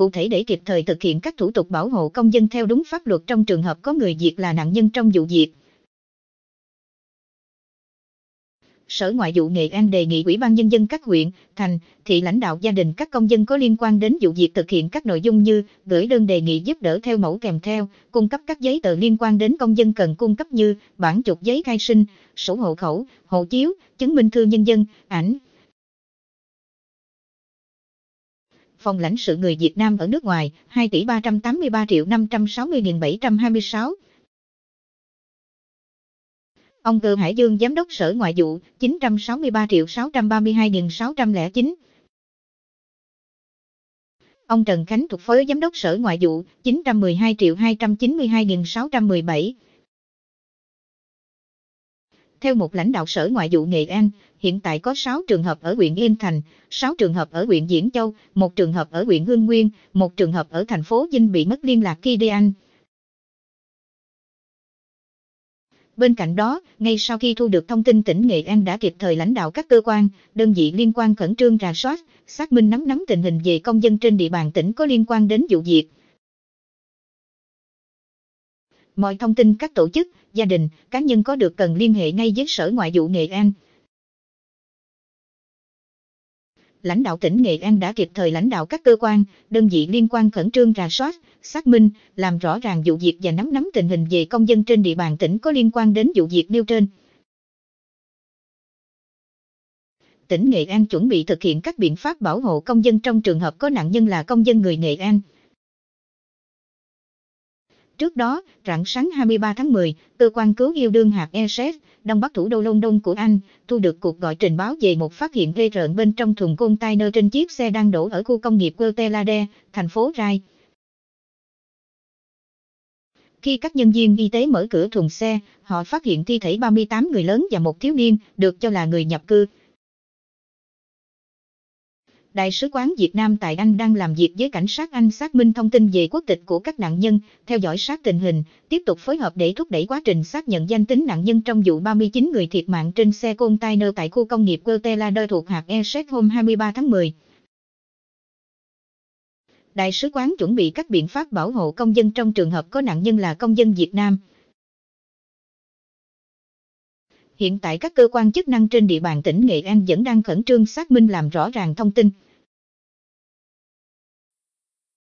cụ thể để kịp thời thực hiện các thủ tục bảo hộ công dân theo đúng pháp luật trong trường hợp có người diệt là nạn nhân trong vụ diệt. Sở Ngoại vụ Nghệ An đề nghị Ủy ban Nhân dân các huyện, thành, thị lãnh đạo gia đình các công dân có liên quan đến vụ việc thực hiện các nội dung như gửi đơn đề nghị giúp đỡ theo mẫu kèm theo, cung cấp các giấy tờ liên quan đến công dân cần cung cấp như bản chụp giấy khai sinh, sổ hộ khẩu, hộ chiếu, chứng minh thư nhân dân, ảnh, phòng lãnh sự người Việt Nam ở nước ngoài, 2 tỷ 383 triệu 560 nghìn 726. Ông Cơ Hải Dương Giám đốc Sở Ngoại vụ, 963 triệu 632 nghìn 609. Ông Trần Khánh thuộc Phó Giám đốc Sở Ngoại vụ, 912 triệu 292 nghìn 617. Theo một lãnh đạo sở ngoại vụ Nghệ An, hiện tại có 6 trường hợp ở huyện Yên Thành, 6 trường hợp ở huyện Diễn Châu, một trường hợp ở huyện Hương Nguyên, một trường hợp ở thành phố Vinh bị mất liên lạc khi đi ăn. Bên cạnh đó, ngay sau khi thu được thông tin tỉnh Nghệ An đã kịp thời lãnh đạo các cơ quan, đơn vị liên quan khẩn trương rà soát, xác minh nắm nắm tình hình về công dân trên địa bàn tỉnh có liên quan đến vụ việc. Mọi thông tin các tổ chức, gia đình, cá nhân có được cần liên hệ ngay với Sở Ngoại vụ Nghệ An. Lãnh đạo tỉnh Nghệ An đã kịp thời lãnh đạo các cơ quan, đơn vị liên quan khẩn trương rà soát, xác minh, làm rõ ràng vụ việc và nắm nắm tình hình về công dân trên địa bàn tỉnh có liên quan đến vụ việc nêu trên. Tỉnh Nghệ An chuẩn bị thực hiện các biện pháp bảo hộ công dân trong trường hợp có nạn nhân là công dân người Nghệ An. Trước đó, rạng sáng 23 tháng 10, cơ quan cứu yêu đương hạt ESS, Đông Bắc thủ đô London của Anh, thu được cuộc gọi trình báo về một phát hiện gây rợn bên trong thùng container trên chiếc xe đang đổ ở khu công nghiệp Quertelade, thành phố Rai. Khi các nhân viên y tế mở cửa thùng xe, họ phát hiện thi thể 38 người lớn và một thiếu niên, được cho là người nhập cư, Đại sứ quán Việt Nam tại Anh đang làm việc với cảnh sát Anh xác minh thông tin về quốc tịch của các nạn nhân, theo dõi sát tình hình, tiếp tục phối hợp để thúc đẩy quá trình xác nhận danh tính nạn nhân trong vụ 39 người thiệt mạng trên xe container tại khu công nghiệp Guertelader thuộc hạt Essex hôm 23 tháng 10. Đại sứ quán chuẩn bị các biện pháp bảo hộ công dân trong trường hợp có nạn nhân là công dân Việt Nam. Hiện tại các cơ quan chức năng trên địa bàn tỉnh Nghệ An vẫn đang khẩn trương xác minh làm rõ ràng thông tin,